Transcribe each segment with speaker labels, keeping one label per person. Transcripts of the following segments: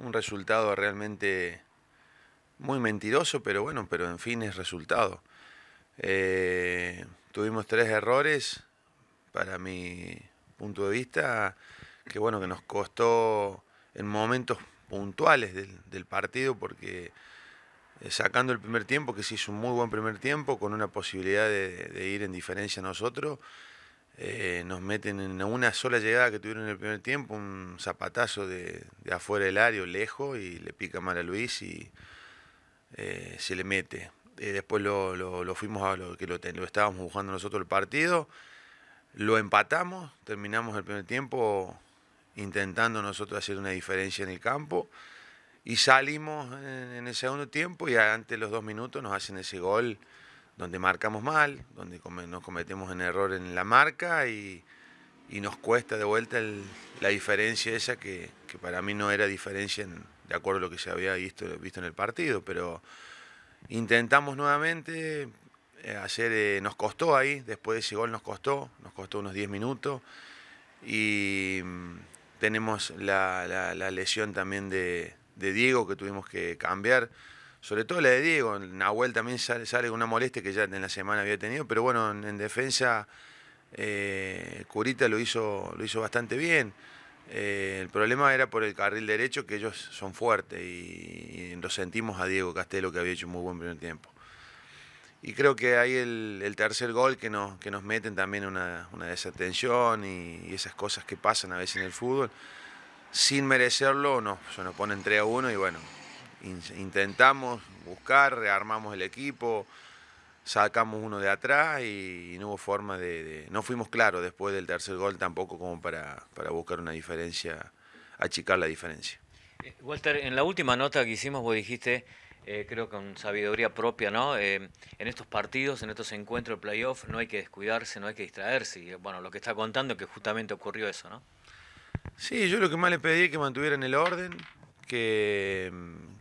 Speaker 1: un resultado realmente muy mentiroso, pero bueno, pero en fin es resultado. Eh, tuvimos tres errores, para mi punto de vista, que bueno, que nos costó en momentos puntuales del, partido, porque eh, sacando el primer tiempo, que se hizo un muy buen primer tiempo, con una posibilidad de, de ir en diferencia a nosotros, eh, nos meten en una sola llegada que tuvieron en el primer tiempo, un zapatazo de, afuera del área, lejos, y le pica mal a Luis y eh, se le mete. Eh, después lo, fuimos a lo que lo, estábamos buscando nosotros el partido, lo empatamos, terminamos el primer tiempo intentando nosotros hacer una diferencia en el campo y salimos en, el segundo tiempo y antes de los dos minutos nos hacen ese gol donde marcamos mal, donde nos cometemos en error en la marca y, nos cuesta de vuelta la diferencia esa que, para mí no era diferencia de acuerdo a lo que se había visto, en el partido, pero intentamos nuevamente, eh, hacer, eh, nos costó ahí, después de ese gol nos costó, nos costó unos 10 minutos y mm, tenemos la, lesión también de Diego que tuvimos que cambiar sobre todo la de Diego. Nahuel también sale, sale con una molestia que ya en la semana había tenido, pero bueno, en, defensa eh, Curita lo hizo, lo hizo bastante bien. Eh, el problema era por el carril derecho, que ellos son fuertes y, nos lo sentimos a Diego Castelo, que había hecho un muy buen primer tiempo. Y creo que ahí el, tercer gol que nos, que nos meten también una, una desatención y, esas cosas que pasan a veces en el fútbol, sin merecerlo, no, se nos ponen 3 a 1 y bueno, intentamos buscar, rearmamos el equipo, sacamos uno de atrás y, no hubo forma de, No fuimos claros después del tercer gol tampoco como para, para buscar una diferencia, achicar la diferencia.
Speaker 2: Eh, Walter, en la última nota que hicimos vos dijiste, eh, creo que con sabiduría propia, ¿no? Eh, en estos partidos, en estos encuentros de playoff, no hay que descuidarse, no hay que distraerse. Y bueno, lo que está contando es que justamente ocurrió eso, ¿no?
Speaker 1: Sí, yo lo que más le pedí es que mantuvieran el orden, que,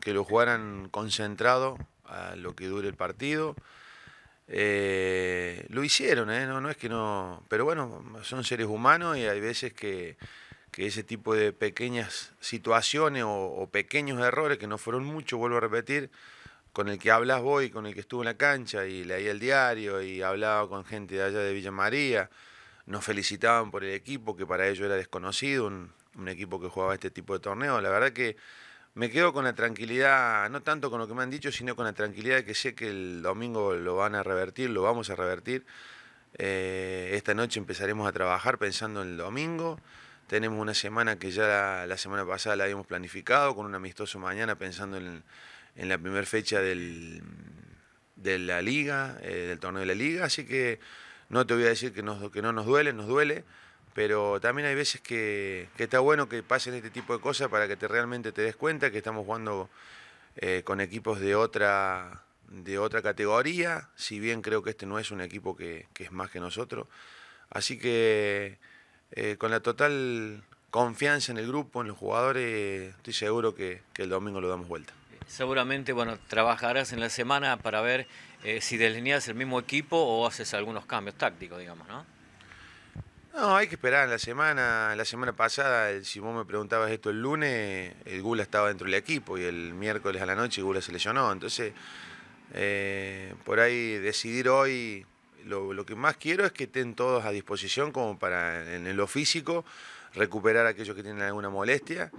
Speaker 1: lo jugaran concentrado a lo que dure el partido. Eh, lo hicieron, ¿eh? no, no es que no. Pero bueno, son seres humanos y hay veces que, ese tipo de pequeñas situaciones o, pequeños errores, que no fueron muchos, vuelvo a repetir, con el que hablas vos con el que estuvo en la cancha y leía el diario y hablaba con gente de allá de Villa María, nos felicitaban por el equipo que para ellos era desconocido, un, un equipo que jugaba este tipo de torneo. La verdad que me quedo con la tranquilidad, no tanto con lo que me han dicho, sino con la tranquilidad de que sé que el domingo lo van a revertir, lo vamos a revertir. Eh, esta noche empezaremos a trabajar pensando en el domingo. Tenemos una semana que ya la, semana pasada la habíamos planificado con un amistoso mañana pensando en, la primera fecha del, de la liga, eh, del torneo de la liga. Así que no te voy a decir que, nos, que no nos duele, nos duele pero también hay veces que, está bueno que pasen este tipo de cosas para que te realmente te des cuenta que estamos jugando eh, con equipos de otra, de otra categoría, si bien creo que este no es un equipo que, es más que nosotros. Así que eh, con la total confianza en el grupo, en los jugadores, estoy seguro que, el domingo lo damos vuelta.
Speaker 2: Seguramente, bueno, trabajarás en la semana para ver eh, si delineas el mismo equipo o haces algunos cambios tácticos, digamos, ¿no?
Speaker 1: No, hay que esperar. la semana, la semana pasada, el, si vos me preguntabas esto el lunes, el Gula estaba dentro del equipo y el miércoles a la noche Gula se lesionó. Entonces, eh, por ahí decidir hoy, lo, que más quiero es que estén todos a disposición como para en, lo físico recuperar a aquellos que tienen alguna molestia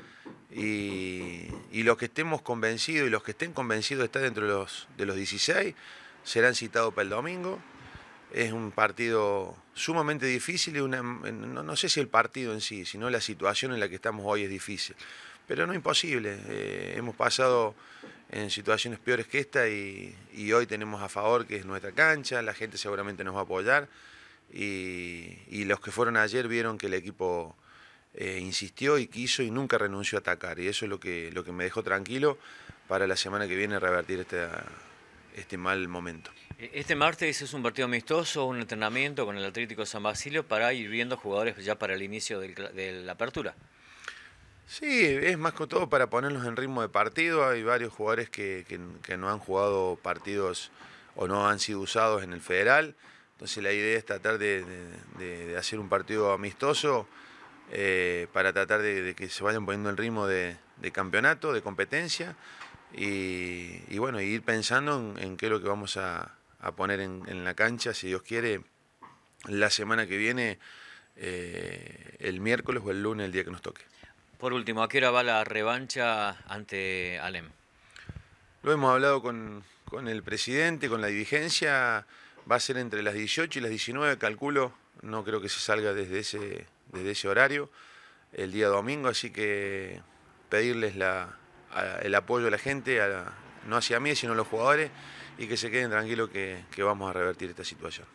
Speaker 1: y, los que estemos convencidos y los que estén convencidos de estar dentro de los, de los 16 serán citados para el domingo es un partido sumamente difícil y una, no, sé si el partido en sí, sino la situación en la que estamos hoy es difícil. Pero no imposible. Eh, hemos pasado en situaciones peores que esta y, hoy tenemos a favor que es nuestra cancha, la gente seguramente nos va a apoyar y, los que fueron ayer vieron que el equipo eh, insistió y quiso y nunca renunció a atacar y eso es lo que, lo que me dejó tranquilo para la semana que viene revertir esta, este mal momento.
Speaker 2: Este martes es un partido amistoso, un entrenamiento con el Atlético San Basilio para ir viendo jugadores ya para el inicio de la apertura.
Speaker 1: Sí, es más que todo para ponerlos en ritmo de partido. Hay varios jugadores que, no han jugado partidos o no han sido usados en el federal. Entonces la idea es tratar de, hacer un partido amistoso eh, para tratar de, que se vayan poniendo en ritmo de campeonato, de competencia. Y, bueno, ir pensando en, qué es lo que vamos a, poner en, la cancha, si Dios quiere, la semana que viene, eh, el miércoles o el lunes, el día que nos toque.
Speaker 2: Por último, ¿a qué hora va la revancha ante Alem?
Speaker 1: Lo hemos hablado con, el presidente, con la dirigencia. Va a ser entre las 18 y las 19, calculo. No creo que se salga desde ese, desde ese horario el día domingo, así que pedirles la, el apoyo de la gente, no hacia mí, sino a los jugadores, y que se queden tranquilos que vamos a revertir esta situación.